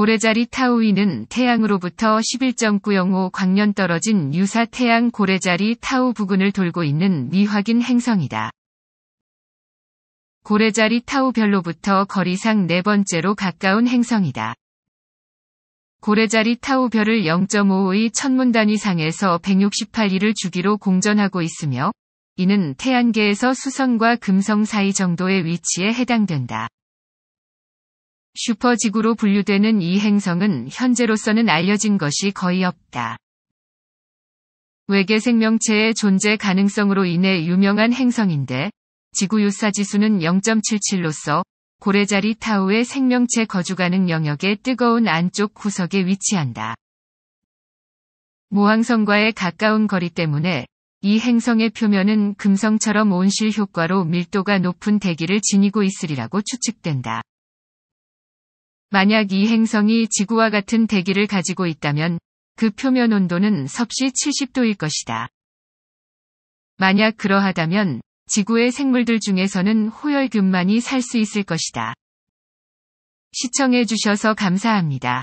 고래자리 타우인은 태양으로부터 11.905 광년 떨어진 유사 태양 고래자리 타우 부근을 돌고 있는 미확인 행성이다. 고래자리 타우별로부터 거리상 네 번째로 가까운 행성이다. 고래자리 타우별을 0.55의 천문 단위상에서 168일을 주기로 공전하고 있으며 이는 태양계에서 수성과 금성 사이 정도의 위치에 해당된다. 슈퍼지구로 분류되는 이 행성은 현재로서는 알려진 것이 거의 없다. 외계 생명체의 존재 가능성으로 인해 유명한 행성인데 지구 유사지수는 0.77로서 고래자리 타우의 생명체 거주 가능 영역의 뜨거운 안쪽 구석에 위치한다. 모항성과의 가까운 거리 때문에 이 행성의 표면은 금성처럼 온실 효과로 밀도가 높은 대기를 지니고 있으리라고 추측된다. 만약 이 행성이 지구와 같은 대기를 가지고 있다면 그 표면 온도는 섭씨 70도일 것이다. 만약 그러하다면 지구의 생물들 중에서는 호열균만이 살 수 있을 것이다. 시청해주셔서 감사합니다.